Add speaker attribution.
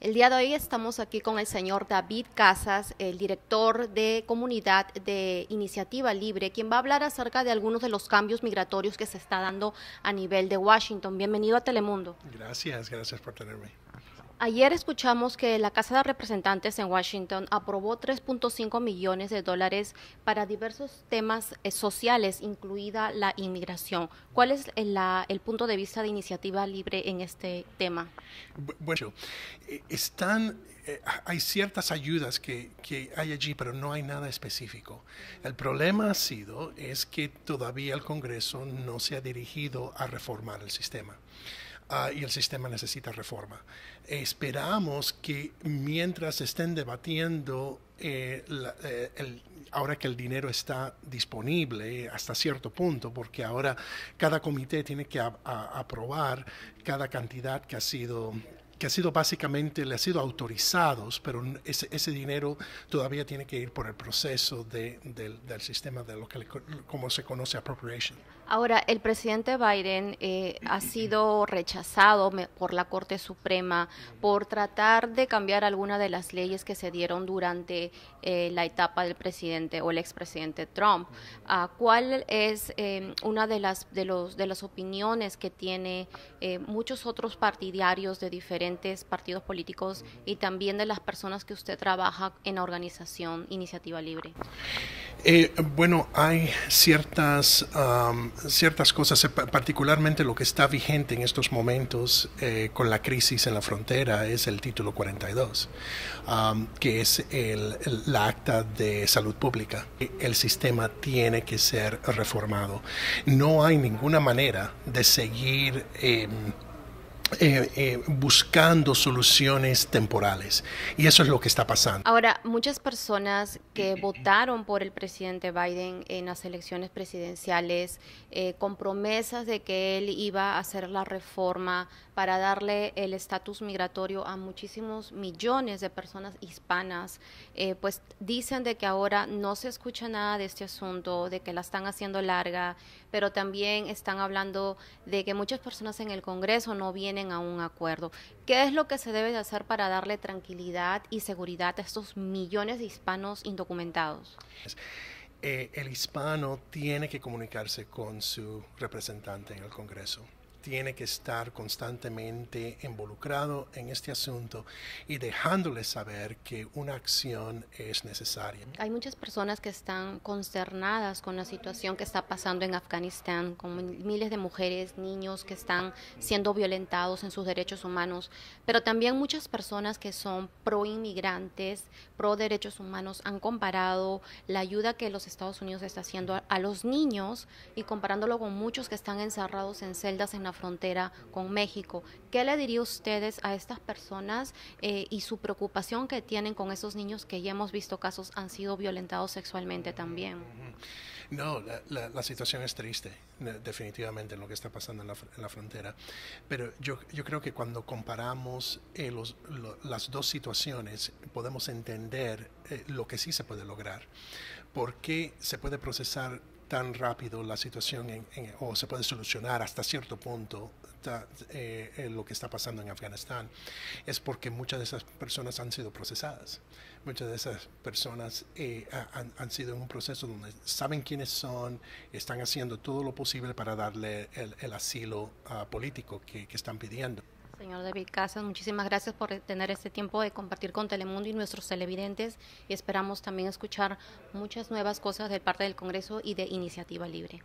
Speaker 1: El día de hoy estamos aquí con el señor David Casas, el director de comunidad de Iniciativa Libre, quien va a hablar acerca de algunos de los cambios migratorios que se está dando a nivel de Washington. Bienvenido a Telemundo.
Speaker 2: Gracias, gracias por tenerme.
Speaker 1: Ayer escuchamos que la Casa de Representantes en Washington aprobó 3.5 millones de dólares para diversos temas eh, sociales, incluida la inmigración. ¿Cuál es eh, el punto de vista de Iniciativa Libre en este tema?
Speaker 2: Bueno, eh, están, hay ciertas ayudas que, hay allí, pero no hay nada específico. El problema ha sido es que todavía el Congreso no se ha dirigido a reformar el sistema. Ah, y el sistema necesita reforma. Esperamos que mientras estén debatiendo eh, eh, ahora que el dinero está disponible hasta cierto punto, porque ahora cada comité tiene que aprobar cada cantidad que ha sido que ha sido básicamente, le ha sido autorizados, pero ese, dinero todavía tiene que ir por el proceso del, sistema de lo que como se conoce appropriation.
Speaker 1: Ahora, el presidente Biden eh, ha sido rechazado por la Corte Suprema por tratar de cambiar alguna de las leyes que se dieron durante eh, la etapa del presidente o el expresidente Trump. ¿Cuál es eh, una de las, de, los, de las opiniones que tiene muchos otros partidarios de diferentes partidos políticos y también de las personas que usted trabaja en la organización Iniciativa Libre?
Speaker 2: Eh, bueno, hay ciertas, ciertas cosas, eh, particularmente lo que está vigente en estos momentos eh, con la crisis en la frontera es el título 42, que es el, la acta de salud pública. El sistema tiene que ser reformado. No hay ninguna manera de seguir... Em, eh, eh, buscando soluciones temporales. Y eso es lo que está pasando.
Speaker 1: Ahora, muchas personas que votaron por el presidente Biden en las elecciones presidenciales eh, con promesas de que él iba a hacer la reforma para darle el estatus migratorio a muchísimos millones de personas hispanas, pues dicen de que ahora no se escucha nada de este asunto, de que la están haciendo larga, pero también están hablando de que muchas personas en el Congreso no vienen a un acuerdo. ¿Qué es lo que se debe hacer para darle tranquilidad y seguridad a estos millones de hispanos indocumentados?
Speaker 2: Eh, el hispano tiene que comunicarse con su representante en el Congreso tiene que estar constantemente involucrado en este asunto y dejándole saber que una acción es necesaria.
Speaker 1: Hay muchas personas que están consternadas con la situación que está pasando en Afganistán, con miles de mujeres, niños que están siendo violentados en sus derechos humanos, pero también muchas personas que son pro inmigrantes, pro derechos humanos, han comparado la ayuda que los Estados Unidos está haciendo a, a los niños y comparándolo con muchos que están encerrados en celdas en Afganistán frontera con México. ¿Qué le diría ustedes a estas personas eh, y su preocupación que tienen con esos niños que ya hemos visto casos han sido violentados sexualmente también?
Speaker 2: No, la, situación es triste, definitivamente, en lo que está pasando en la, frontera. Pero yo, creo que cuando comparamos eh, las dos situaciones, podemos entender eh, lo que sí se puede lograr. ¿Por qué se puede procesar tan rápido la situación o se puede solucionar hasta cierto punto eh, eh, lo que está pasando en Afganistán es porque muchas de esas personas han sido procesadas. Muchas de esas personas eh, han, sido en un proceso donde saben quiénes son, están haciendo todo lo posible para darle el, asilo ah, político que están pidiendo.
Speaker 1: Señor David Casas, muchísimas gracias por tener este tiempo de compartir con Telemundo y nuestros televidentes y esperamos también escuchar muchas nuevas cosas de parte del Congreso y de Iniciativa Libre.